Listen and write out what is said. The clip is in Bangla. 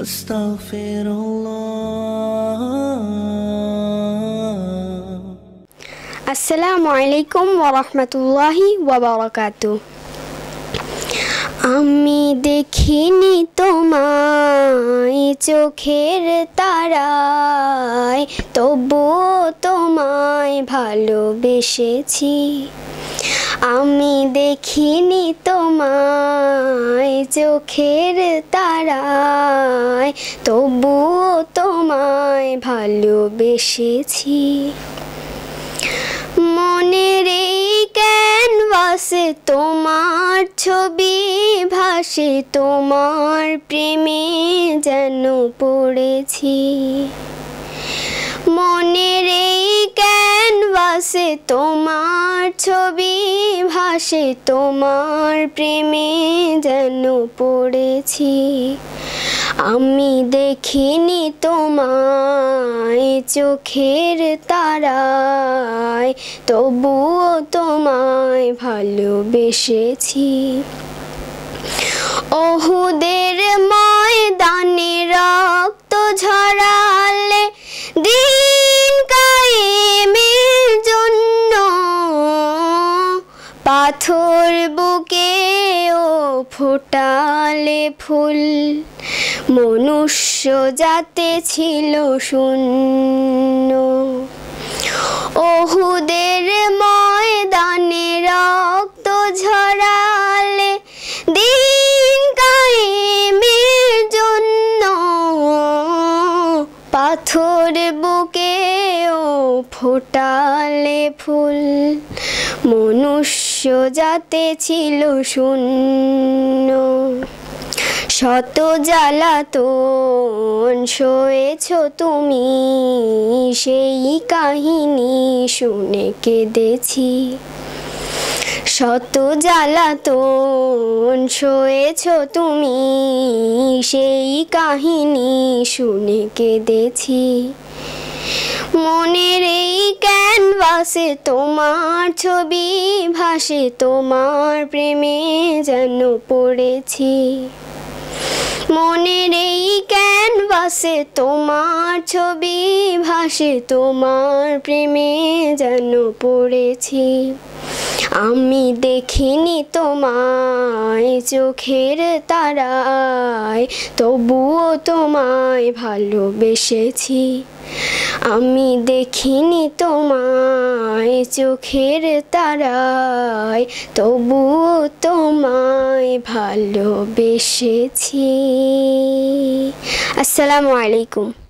আসসালামু আলাইকুম ওরহমতুল্লাহি ওবরাকাতু আমি দেখিনি তোমায় চোখের তারায় তবুও তোমায় ভালোবেসেছি আমি দেখিনি তোমায় চোখের তারায় তবুও তোমায় ভালোবেসেছি মনের এই ক্যানভাসে তোমার ছবি ভাসে তোমার প্রেমে যেন পড়েছি মনের এই ক্যানভাসে তোমার ছবি ভাসে তোমার প্রেমে যেন পড়েছি আমি দেখিনি তোমায় চোখের তারায় তবুও তোমায় ভালোবেসেছি অহুদের ও ফোটালে ফুল মনুষ্য যাতে ছিল শূন্য ওহুদে বুকেও ফোটালে ফুল মনুষ্য যাতে ছিল শূন্য শত তো সয়েছ তুমি সেই কাহিনী শুনে কেঁদেছি শত জ্বালাতন সয়েছ তুমি সেই কাহিনী শুনে কেঁদেছি মনের এই ক্যানভাসে তোমার ছবি ভাসে তোমার প্রেমে যেন পড়েছি মনের এই ক্যানভাসে তোমার ছবি ভাসে তোমার প্রেমে যেন পড়েছি আমি দেখিনি তোমায় চোখের তারায় তবুও তোমায় ভালোবেসেছি আমি দেখিনি তোমায় চোখের তারায় তবুও তোমায় ভালোবেসেছি আসসালামু আলাইকুম